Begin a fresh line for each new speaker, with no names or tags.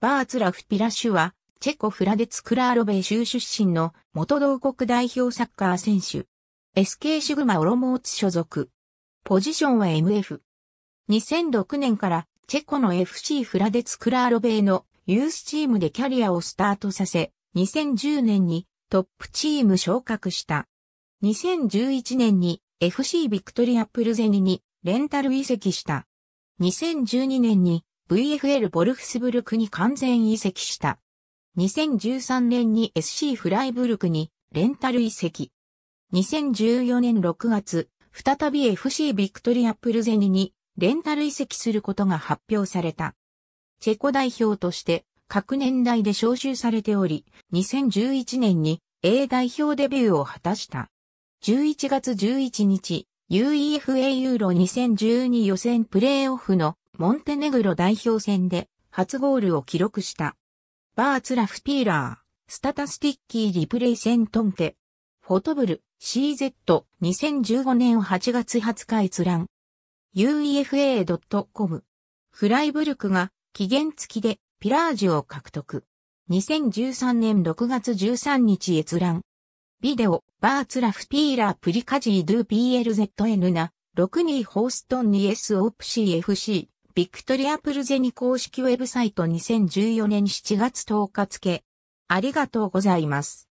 バ
ーツラフ・ピラシュは、チェコフラデツ・クラーロベ州出身の元同国代表サッカー選手。SK シグマ・オロモーツ所属。ポジションは MF。2006年からチェコの FC フラデツ・クラーロベのユースチームでキャリアをスタートさせ、2010年にトップチーム昇格した。2011年に FC ビクトリア・プルゼニにレンタル移籍した。2012年に VFL ボルフスブルクに完全移籍した。2013年に SC フライブルクにレンタル移籍。2014年6月、再び FC ビクトリアプルゼニにレンタル移籍することが発表された。チェコ代表として各年代で招集されており、2011年に A 代表デビューを果たした。11月11日、UEFA ユーロ2012予選プレーオフのモンテネグロ代表戦で初ゴールを記録した。バーツラフピーラー、スタタスティッキーリプレイセントンテ、フォトブル、CZ2015 年8月20日閲覧。uefa.com フライブルクが期限付きでピラージュを獲得。2013年6月13日閲覧。ビデオ、バーツラフピーラープリカジードゥ PLZN な、6 2ホーストン 2S オプシー FC。ビクトリア・プルゼニ公式ウェブサイト2014年7月10日付。ありがとうございます。